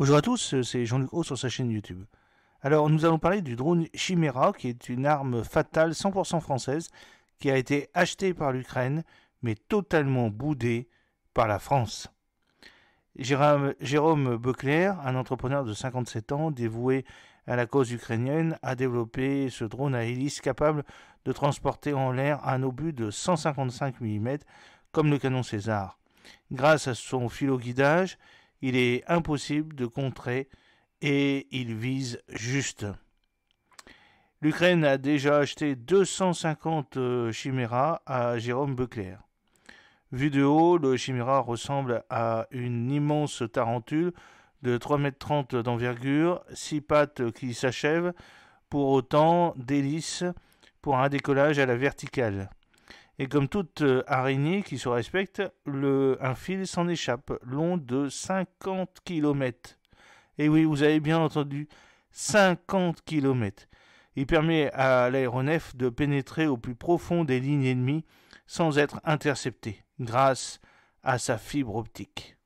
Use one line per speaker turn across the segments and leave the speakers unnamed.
Bonjour à tous, euh, c'est Jean-Luc Haut sur sa chaîne YouTube. Alors, nous allons parler du drone Chimera, qui est une arme fatale 100% française, qui a été achetée par l'Ukraine, mais totalement boudée par la France. Jérôme, Beuclair, un entrepreneur de 57 ans, dévoué à la cause ukrainienne, a développé ce drone à hélice capable de transporter en l'air un obus de 155 mm, comme le canon César. Grâce à son filo-guidage, il est impossible de contrer et il vise juste. L'Ukraine a déjà acheté 250 euh, chiméras à Jérôme Beuclair. Vu de haut, le chiméra ressemble à une immense tarentule de 3,30 m d'envergure, six pattes qui s'achèvent, pour autant d'hélices, pour un décollage à la verticale. Et comme toute euh, araignée qui se respecte, le, un fil s'en échappe, long de 50 km. Et oui, vous avez bien entendu, 50 km. Il permet à l'aéronef de pénétrer au plus profond des lignes ennemies sans être intercepté, grâce à sa fibre optique.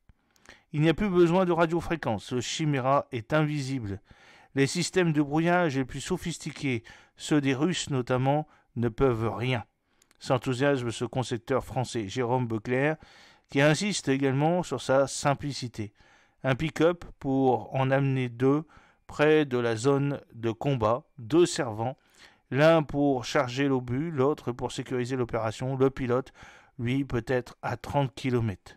Il n'y a plus besoin de radiofréquence, le Chimera est invisible. Les systèmes de brouillage les plus sophistiqués, ceux des Russes notamment, ne peuvent rien s'enthousiasme ce concepteur français Jérôme Beuclair, qui insiste également sur sa simplicité. Un pick-up pour en amener deux près de la zone de combat, deux servants, l'un pour charger l'obus, l'autre pour sécuriser l'opération, le pilote, lui peut-être à 30 km.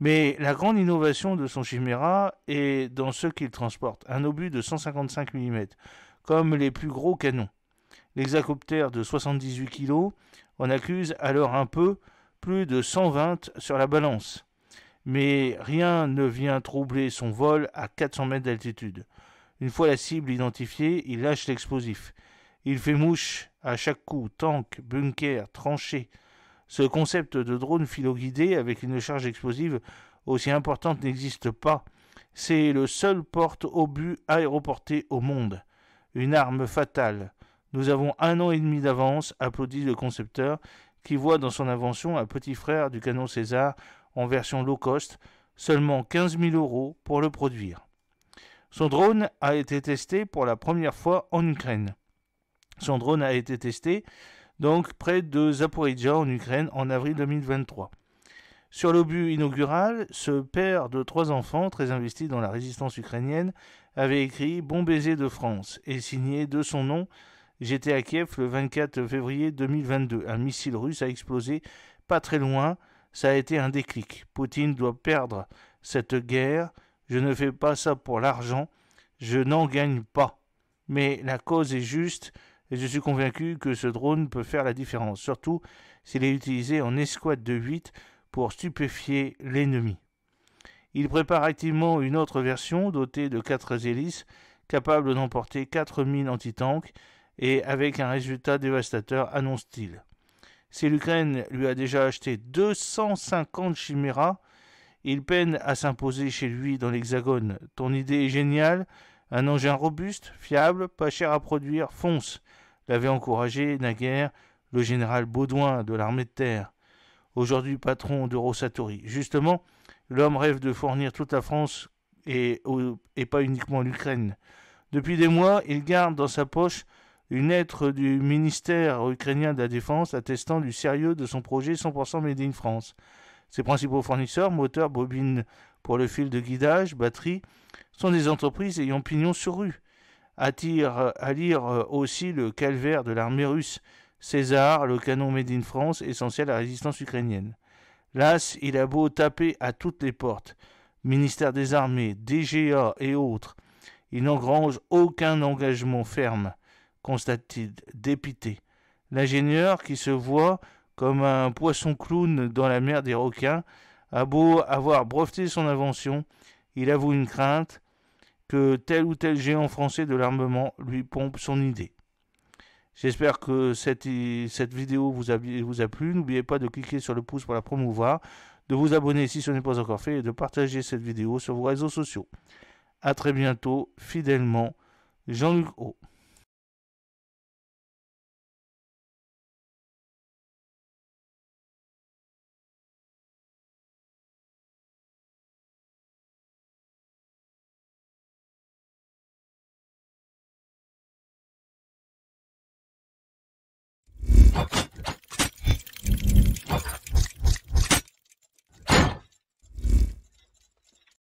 Mais la grande innovation de son Chimera est dans ce qu'il transporte, un obus de 155 mm, comme les plus gros canons l'hexacoptère de 78 kg, on accuse alors un peu plus de 120 sur la balance. Mais rien ne vient troubler son vol à 400 mètres d'altitude. Une fois la cible identifiée, il lâche l'explosif. Il fait mouche à chaque coup, tank, bunker, tranchée. Ce concept de drone philo-guidé avec une charge explosive aussi importante n'existe pas. C'est le seul porte-obus aéroporté au monde. Une arme fatale. Nous avons un an et demi d'avance, applaudit le concepteur, qui voit dans son invention un petit frère du canon César en version low cost, seulement 15 000 euros pour le produire. Son drone a été testé pour la première fois en Ukraine. Son drone a été testé donc près de Zaporizhia en Ukraine en avril 2023. Sur l'obus inaugural, ce père de trois enfants très investi dans la résistance ukrainienne avait écrit Bon baiser de France et signé de son nom J'étais à Kiev le 24 février 2022. Un missile russe a explosé pas très loin. Ça a été un déclic. Poutine doit perdre cette guerre. Je ne fais pas ça pour l'argent. Je n'en gagne pas. Mais la cause est juste et je suis convaincu que ce drone peut faire la différence, surtout s'il est utilisé en escouade de 8 pour stupéfier l'ennemi. Il prépare activement une autre version dotée de 4 hélices, capable d'emporter 4000 antitanks et avec un résultat dévastateur, annonce-t-il. Si l'Ukraine lui a déjà acheté 250 chiméras, il peine à s'imposer chez lui dans l'Hexagone. Ton idée est géniale, un engin robuste, fiable, pas cher à produire, fonce, l'avait encouragé naguère le général Baudouin de l'armée de terre, aujourd'hui patron de Rossatori. Justement, l'homme rêve de fournir toute la France et pas uniquement l'Ukraine. Depuis des mois, il garde dans sa poche une lettre du ministère ukrainien de la Défense attestant du sérieux de son projet 100% Made in France. Ses principaux fournisseurs, moteurs, bobines pour le fil de guidage, batteries, sont des entreprises ayant pignon sur rue. Attire à lire euh, aussi le calvaire de l'armée russe, César, le canon Made in France, essentiel à la résistance ukrainienne. L'AS, il a beau taper à toutes les portes, ministère des Armées, DGA et autres, il n'engrange aucun engagement ferme constate-t-il, dépité. L'ingénieur, qui se voit comme un poisson clown dans la mer des requins, a beau avoir breveté son invention, il avoue une crainte que tel ou tel géant français de l'armement lui pompe son idée. J'espère que cette, cette vidéo vous a, vous a plu. N'oubliez pas de cliquer sur le pouce pour la promouvoir, de vous abonner si ce n'est pas encore fait et de partager cette vidéo sur vos réseaux sociaux. A très bientôt, fidèlement, Jean-Luc O.